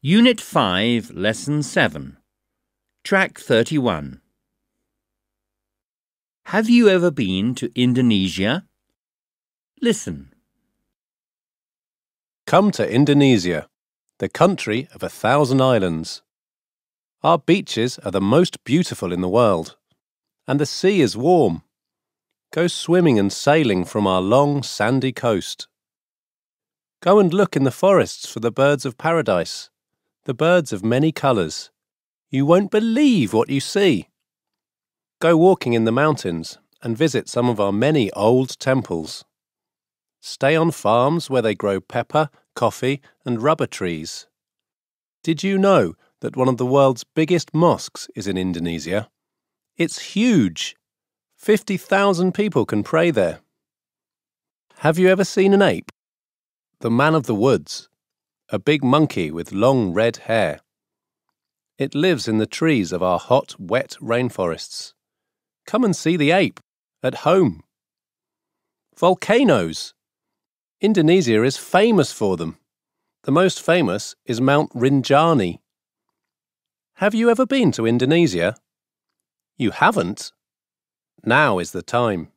Unit 5, Lesson 7. Track 31. Have you ever been to Indonesia? Listen. Come to Indonesia, the country of a thousand islands. Our beaches are the most beautiful in the world, and the sea is warm. Go swimming and sailing from our long sandy coast. Go and look in the forests for the birds of paradise the birds of many colours. You won't believe what you see. Go walking in the mountains and visit some of our many old temples. Stay on farms where they grow pepper, coffee, and rubber trees. Did you know that one of the world's biggest mosques is in Indonesia? It's huge. 50,000 people can pray there. Have you ever seen an ape? The man of the woods a big monkey with long red hair. It lives in the trees of our hot, wet rainforests. Come and see the ape at home. Volcanoes. Indonesia is famous for them. The most famous is Mount Rinjani. Have you ever been to Indonesia? You haven't? Now is the time.